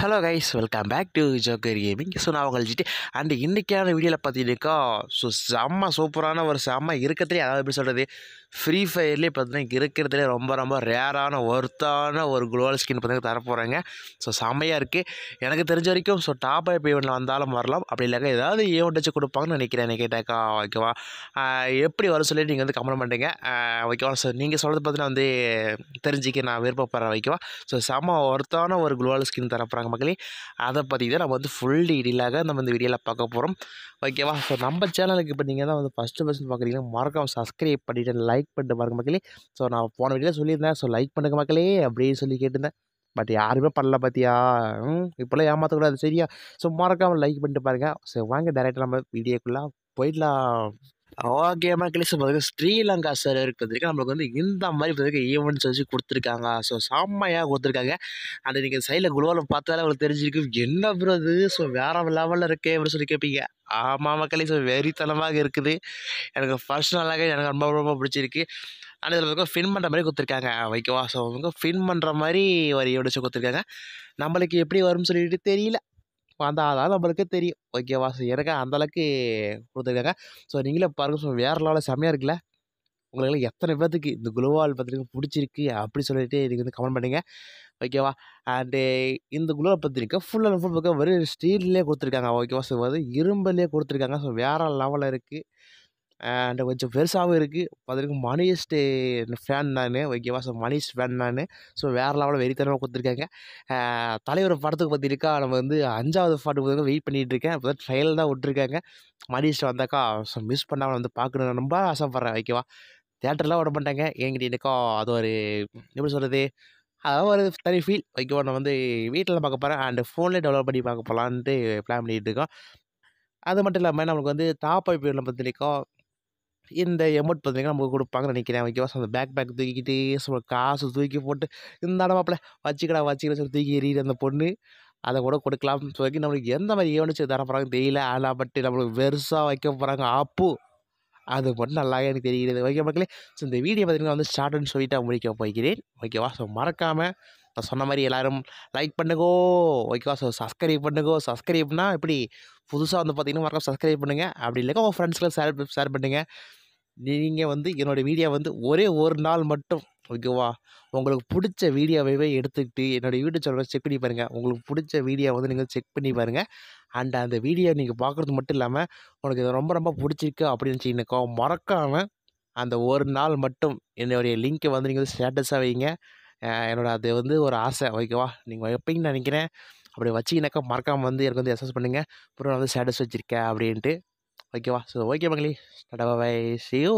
hello guys welcome back to Joker gaming so நான் உங்கள் GT and இன்றைக்கான வீடியோவில் பார்த்தீங்கன்னாக்கா ஸோ செம்ம சூப்பரான ஒரு செம்ம இருக்கிறதுலேயே அதாவது எப்படி சொல்கிறது ஃப்ரீ ஃபயர்லேயே பார்த்தீங்கன்னா இருக்கிறதுலே ரொம்ப ரொம்ப ரேரான ஒர்த்தான ஒரு குளோவல் ஸ்கின் பார்த்தீங்கன்னா தரப்போகிறாங்க ஸோ செம்மையாக இருக்குது எனக்கு தெரிஞ்ச வரைக்கும் ஸோ டாப் ஆஃப் ஈவெண்ட்டில் வந்தாலும் வரலாம் அப்படி இல்லைக்கா ஏதாவது ஈவெண்ட் வச்சு கொடுப்பாங்கன்னு நினைக்கிறேன் நினைக்கிட்டாக்கா ஓகேவா எப்படி வர சொல்லி நீங்கள் வந்து கமெண்ட் பண்ணுறீங்க ஓகேவா ஸோ நீங்கள் சொல்கிறது பார்த்தீங்கன்னா வந்து தெரிஞ்சுக்க நான் விருப்பப்படுறேன் ஓகேவா ஸோ செம ஒர்த்தான ஒரு குளோவல் ஸ்கின் தரப்போகிறாங்க மக்களே அதை பற்றி தான் நம்ம வந்து ஃபுல் டீடெயிலாக நம்ம இந்த வீடியோவில் பார்க்க போகிறோம் ஓகேவா ஸோ நம்ம சேனலுக்கு இப்போ நீங்கள் தான் வந்து ஃபஸ்ட்டு ஃபஸ்ட்டு பார்க்குறீங்கன்னா மறக்காம சப்ஸ்கிரைப் பண்ணிவிட்டு லைக் லைக் பண்ணிட்டு பாருங்க மக்களே ஸோ நான் போன வீடியோ சொல்லியிருந்தேன் ஸோ லைக் பண்ணுங்க மக்களே அப்படின்னு சொல்லி கேட்டிருந்தேன் பட் யாருமே பண்ணல பார்த்தியா இப்போல்லாம் ஏமாற்றக்கூடாது சரியா ஸோ மறக்காமல் லைக் பண்ணிட்டு பாருங்கள் ஸோ வாங்க டேரெக்டாக நம்ம வீடியோக்குள்ளே போயிடலாம் ஓகே மக்களே ஸ்ரீலங்கா சார் இருக்கிறதுக்கு நம்மளுக்கு வந்து இந்த மாதிரி பார்த்துக்க ஈவெண்ட்ஸ் வச்சு கொடுத்துருக்காங்க ஸோ செம்மையாக கொடுத்துருக்காங்க அந்த நீங்கள் சைடில் குழுவால் பார்த்தாலே அவங்களுக்கு தெரிஞ்சிருக்கு என்ன பிறகு ஸோ வேறு லெவலில் இருக்கே அப்படின்னு சொல்லி கேட்பீங்க ஆமாம் மக்களே ஸோ வெறித்தனமாக இருக்குது எனக்கு பர்சனலாக எனக்கு ரொம்ப ரொம்ப பிடிச்சிருக்கு அந்த இதில் பார்த்தா ஃபின் பண்ணுற மாதிரி கொடுத்துருக்காங்க ஓகேவா ஸோ அவங்க ஃபின் பண்ணுற மாதிரி ஒரு ஈவெண்ட்ஸ் கொடுத்துருக்காங்க நம்மளுக்கு எப்படி வரும்னு சொல்லிட்டு தெரியல அதான் நம்மளுக்கே தெரியும் ஓகேவா ஸோ எனக்கு அந்தளவுக்கு கொடுத்துருக்காங்க ஸோ நீங்களே பாருங்கள் ஸோ வேறு லெவலில் செம்மையாக இருக்குல்ல உங்களுக்கு எத்தனை பேர்த்துக்கு இந்த குளோவால் பத்திரிக்கை பிடிச்சிருக்கு அப்படி சொல்லிட்டு இதுக்கு வந்து கமெண்ட் பண்ணுங்கள் ஓகேவா அண்டு இந்த குளோவால் பத்திரிக்கை ஃபுல் அண்ட் ஃபுல் பக்கம் வெறும் ஸ்டீல்லே கொடுத்துருக்காங்க ஓகேவா ஸோ வந்து இரும்புலேயே கொடுத்துருக்காங்க ஸோ வேறு லெவலில் இருக்குது அண்டு கொஞ்சம் பெருசாகவும் இருக்குது பார்த்துருக்கு மணிஸ்ட்டு ஃபேன் நான் ஓகேவா ஸோ மணிஷ் ஃபேன் நான் ஸோ வேறு லெவலில் வெறித்தனமாக கொடுத்துருக்காங்க தலைவர் படத்துக்கு பார்த்திருக்கா நம்ம வந்து அஞ்சாவது பாட்டுக்கு வந்து வெயிட் பண்ணிகிட்டு இருக்கேன் அப்போ தான் ட்ரையல் தான் விட்டுருக்காங்க மணிஷ் வந்தாக்கா ஸோ மிஸ் பண்ணாமல் வந்து பார்க்கணும் ரொம்ப ஆசைப்பட்றேன் ஓகேவா தேட்டர்லாம் விட பண்ணிட்டாங்க என்கிட்ட எனக்கோ அது ஒரு எப்படி சொல்கிறது அதான் ஒரு தனி ஃபீல் ஓகேவா நான் வந்து வீட்டில் பார்க்க போகிறேன் அண்டு ஃபோன்லேயே டெவலப் பண்ணி பார்க்க போகலான்ட்டு பிளான் பண்ணிகிட்டு இருக்கோம் அது மட்டும் இல்லாமல் நம்மளுக்கு வந்து டாப் ஐபிஎல்ல பார்த்துருக்கோம் இந்த எமௌண்ட் பார்த்தீங்கன்னா நமக்கு கொடுப்பாங்கன்னு நினைக்கிறேன் ஓகேவா அந்த பேக் பேக் தூக்கிக்கிட்டு காசு தூக்கி போட்டு இந்த மாப்பிள்ள வச்சுக்கடா வச்சுக்கடா சொல்லி தூக்கி எறிகிற அந்த பொண்ணு அதை கூட கொடுக்கலாம் ஸோ ஓகே நம்மளுக்கு எந்த மாதிரி ஈவனிச்சு தரப்போகிறாங்க தெரியல ஆனால் பட் நம்மளுக்கு வெறுசாக வைக்க போகிறாங்க அப்பு அது மட்டும் நல்லா எனக்கு தெரிகிறது ஓகே மக்களே ஸோ இந்த வீடியோ பார்த்தீங்கன்னா வந்து ஷார்ட்னு சொல்லிட்டு முடிக்க போய்கிறேன் ஓகேவா ஸோ மறக்காமல் நான் சொன்ன மாதிரி எல்லோரும் லைக் பண்ணுங்கோ ஓகேவா ஸோ சப்ஸ்கிரைப் பண்ணுங்கோ சப்ஸ்கிரைப்னா இப்படி புதுசாக வந்து பார்த்தீங்கன்னா மறக்காம சப்ஸ்கிரைப் பண்ணுங்கள் அப்படி இல்லைக்கா உங்கள் ஃப்ரெண்ட்ஸ்களை ஷேர் ஷேர் பண்ணுங்கள் நீங்கள் வந்து என்னோடய வீடியோ வந்து ஒரே ஒரு நாள் மட்டும் ஓகேவா உங்களுக்கு பிடிச்ச வீடியோவைவே எடுத்துக்கிட்டு என்னோடய யூடியூப் சேனலை செக் பண்ணி பாருங்கள் உங்களுக்கு பிடிச்ச வீடியோ வந்து நீங்கள் செக் பண்ணி பாருங்கள் அண்ட் அந்த வீடியோ நீங்கள் பார்க்குறது மட்டும் இல்லாமல் உனக்கு இதை ரொம்ப ரொம்ப பிடிச்சிருக்கு அப்படின்னு வச்சுக்கினக்கோ மறக்காமல் அந்த ஒரு நாள் மட்டும் என்னுடைய லிங்க்கை வந்து நீங்கள் ஸ்டேட்டஸாக வைங்க என்னோடய அது வந்து ஒரு ஆசை ஓகேவா நீங்கள் வைப்பீங்கன்னு நினைக்கிறேன் அப்படி வச்சிங்கனாக்கா மறக்காமல் வந்து எனக்கு வந்து எக்ஸஸ் பண்ணுங்கள் அப்புறம் வந்து ஸ்டேட்டஸ் வச்சுருக்கேன் அப்படின்ட்டு ஓகேவா ஸோ ஓகே மங்களி டாடா பாய் சியோ